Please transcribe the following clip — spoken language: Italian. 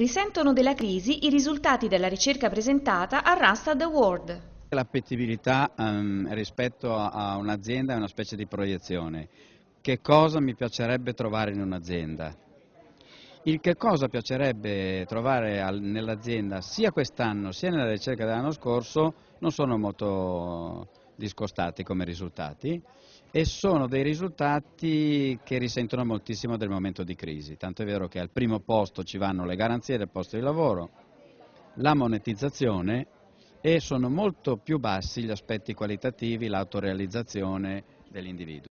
Risentono della crisi i risultati della ricerca presentata a Randstad Award. L'appetibilità um, ehm, rispetto a un'azienda è una specie di proiezione. Che cosa mi piacerebbe trovare in un'azienda? Il che cosa piacerebbe trovare nell'azienda sia quest'anno sia nella ricerca dell'anno scorso non sono molto discostati come risultati e sono dei risultati che risentono moltissimo del momento di crisi, tanto è vero che al primo posto ci vanno le garanzie del posto di lavoro, la monetizzazione e sono molto più bassi gli aspetti qualitativi, l'autorealizzazione dell'individuo.